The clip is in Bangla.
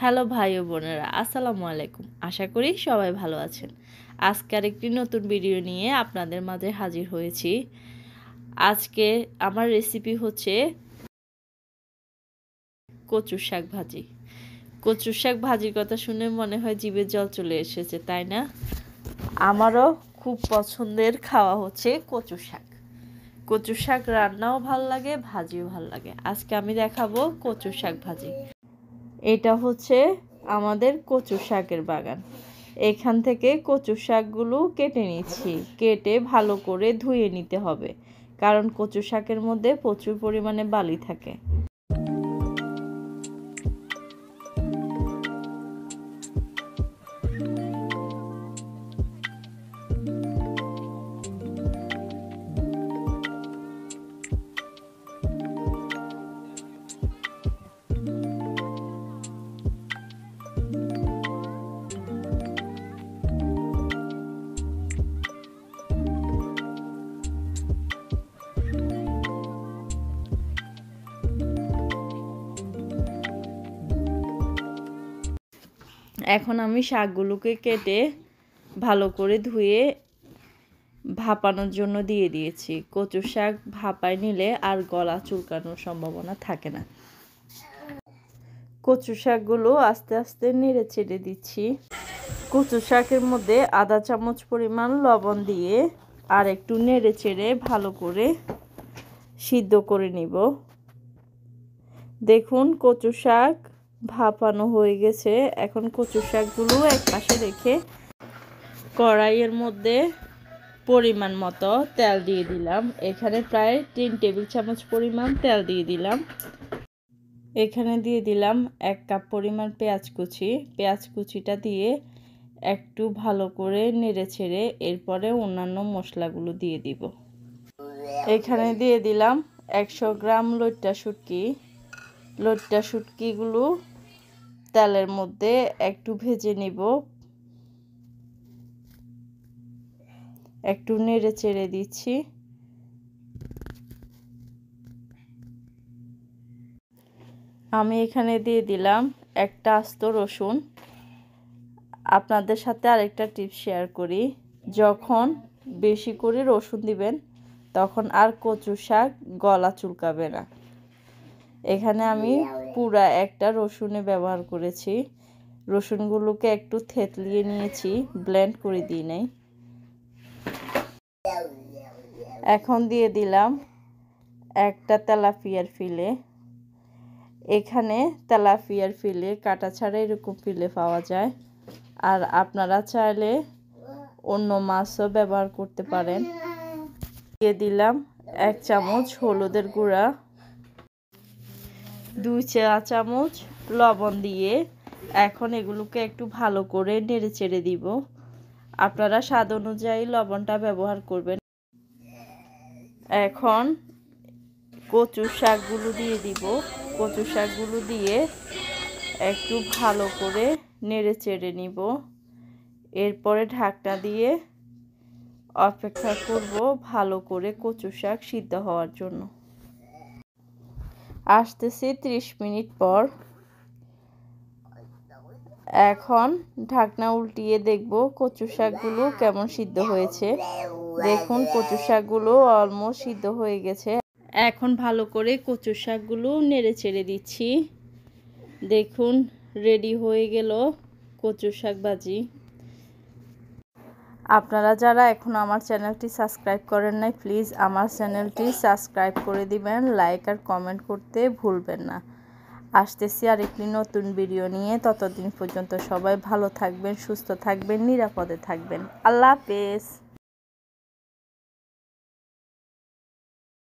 হ্যালো ভাই ও বোনেরা আসসালামু আলাইকুম আশা করি সবাই ভালো আছেন আজকের একটি নতুন ভিডিও নিয়ে আপনাদের মাঝে হাজির হয়েছি আজকে আমার রেসিপি হচ্ছে কচুর শাক ভাজি কচুর শাক ভাজির কথা শুনে মনে হয় জীবের জল চলে এসেছে তাই না আমারও খুব পছন্দের খাওয়া হচ্ছে কচুর শাক কচুর শাক রান্নাও ভাল লাগে ভাজিও ভাল লাগে আজকে আমি দেখাবো কচুর শাক ভাজি এটা হচ্ছে আমাদের কচু শাকের বাগান এখান থেকে কচু শাকগুলো কেটে নিচ্ছি কেটে ভালো করে ধুয়ে নিতে হবে কারণ কচু শাকের মধ্যে প্রচুর পরিমাণে বালি থাকে এখন আমি শাকগুলোকে কেটে ভালো করে ধুয়ে ভাপানোর জন্য দিয়ে দিয়েছি কচু শাক ভাপায় নিলে আর গলা চুলকানোর সম্ভাবনা থাকে না কচু শাকগুলো আস্তে আস্তে নেড়ে ছেড়ে দিচ্ছি কচু শাকের মধ্যে আধা চামচ পরিমাণ লবণ দিয়ে আর একটু নেড়ে চেড়ে ভালো করে সিদ্ধ করে নিব দেখুন কচু শাক ভাপানো হয়ে গেছে এখন কচু শাকগুলো এক পাশে রেখে কড়াইয়ের মধ্যে পরিমাণ মতো তেল দিয়ে দিলাম এখানে প্রায় তিন টেবিল চামচ পরিমাণ তেল দিয়ে দিলাম এখানে দিয়ে দিলাম এক কাপ পরিমাণ পেঁয়াজ কুচি পেঁয়াজ কুচিটা দিয়ে একটু ভালো করে নেড়ে ছেড়ে এরপরে অন্যান্য মশলাগুলো দিয়ে দিব এখানে দিয়ে দিলাম একশো গ্রাম লইটা শুটকি লইট্টা শুটকিগুলো তেলের মধ্যে একটু ভেজে নিব একটু নেড়ে চেড়ে দিচ্ছি আমি এখানে দিয়ে দিলাম একটা আস্ত রসুন আপনাদের সাথে আরেকটা টিপ শেয়ার করি যখন বেশি করে রসুন দিবেন তখন আর কচু শাক গলা চুলকাবে না এখানে আমি পুরা একটা রসুনে ব্যবহার করেছি রসুনগুলোকে একটু থেতলিয়ে নিয়েছি ব্লেন্ড করে দিই নাই এখন দিয়ে দিলাম একটা তেলাপিয়ার ফিলে এখানে তেলাপিয়ার ফিলে কাটা ছাড়া এরকম ফিলে পাওয়া যায় আর আপনারা চাইলে অন্য মাছও ব্যবহার করতে পারেন দিয়ে দিলাম এক চামচ হলুদের গুঁড়া দুই চা চামচ লবণ দিয়ে এখন এগুলোকে একটু ভালো করে নেড়ে চেড়ে দিব আপনারা স্বাদ অনুযায়ী লবণটা ব্যবহার করবেন এখন কচু শাকগুলো দিয়ে দিব কচু শাকগুলো দিয়ে একটু ভালো করে নেড়ে চেড়ে নিব এরপরে ঢাকটা দিয়ে অপেক্ষা করব ভালো করে কচু শাক সিদ্ধ হওয়ার জন্য আসতেছি ত্রিশ মিনিট পর এখন ঢাকনা উল্টিয়ে দেখব কচু শাকগুলো কেমন সিদ্ধ হয়েছে দেখুন কচু শাকগুলো অলমোস্ট সিদ্ধ হয়ে গেছে এখন ভালো করে কচু শাকগুলো নেড়ে চেড়ে দিচ্ছি দেখুন রেডি হয়ে গেল কচু শাক ভাজি আপনারা যারা এখন আমার চ্যানেলটি সাবস্ক্রাইব করেন নাই প্লিজ আমার চ্যানেলটি সাবস্ক্রাইব করে দিবেন লাইক আর কমেন্ট করতে ভুলবেন না আসতেছি আর একটি নতুন ভিডিও নিয়ে ততদিন পর্যন্ত সবাই ভালো থাকবেন সুস্থ থাকবেন নিরাপদে থাকবেন আল্লাহ হাফেজ